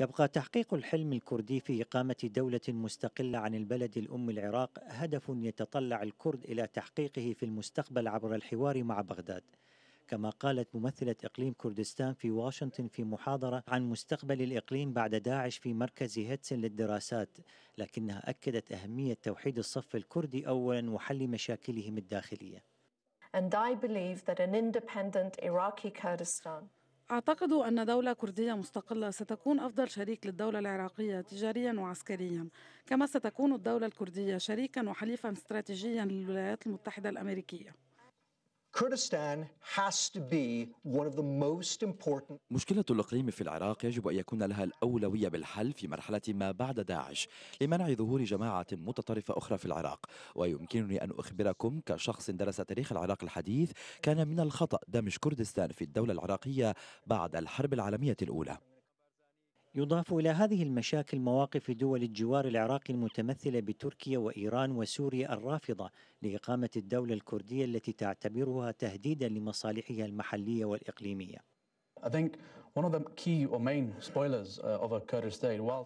يبقى تحقيق الحلم الكردي في إقامة دولة مستقلة عن البلد الأم العراق هدف يتطلع الكرد إلى تحقيقه في المستقبل عبر الحوار مع بغداد كما قالت ممثلة إقليم كردستان في واشنطن في محاضرة عن مستقبل الإقليم بعد داعش في مركز هيتسن للدراسات لكنها أكدت أهمية توحيد الصف الكردي أولا وحل مشاكلهم الداخلية And I believe that an independent Iraqi Kurdistan أعتقد أن دولة كردية مستقلة ستكون أفضل شريك للدولة العراقية تجاريا وعسكريا، كما ستكون الدولة الكردية شريكا وحليفا استراتيجيا للولايات المتحدة الأمريكية. Kurdistan has to be one of the most important. مشكلة الإقليم في العراق يجب أن يكون لها الأولوية بالحل في مرحلة ما بعد داعش لمنع ظهور جماعة متطرفة أخرى في العراق ويمكنني أن أخبركم كشخص درس تاريخ العراق الحديث كان من الخطأ دمج كردستان في الدولة العراقية بعد الحرب العالمية الأولى يضاف إلى هذه المشاكل مواقف دول الجوار العراقي المتمثلة بتركيا وإيران وسوريا الرافضة لإقامة الدولة الكردية التي تعتبرها تهديدا لمصالحها المحلية والإقليمية. I think Uh,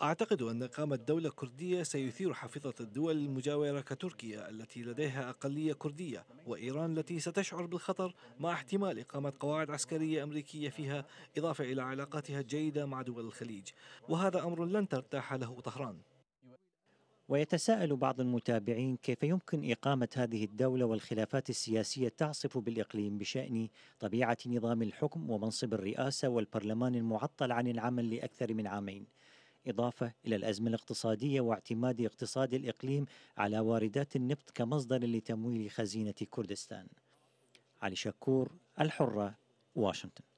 أعتقد أن إقامة دولة كردية سيثير حافظة الدول المجاورة كتركيا التي لديها أقلية كردية وإيران التي ستشعر بالخطر مع احتمال إقامة قواعد عسكرية أمريكية فيها إضافة إلى علاقاتها الجيدة مع دول الخليج وهذا أمر لن ترتاح له طهران ويتساءل بعض المتابعين كيف يمكن إقامة هذه الدولة والخلافات السياسية تعصف بالإقليم بشأن طبيعة نظام الحكم ومنصب الرئاسة والبرلمان المعطل عن العمل لأكثر من عامين إضافة إلى الأزمة الاقتصادية واعتماد اقتصاد الإقليم على واردات النفط كمصدر لتمويل خزينة كردستان علي شكور الحرة واشنطن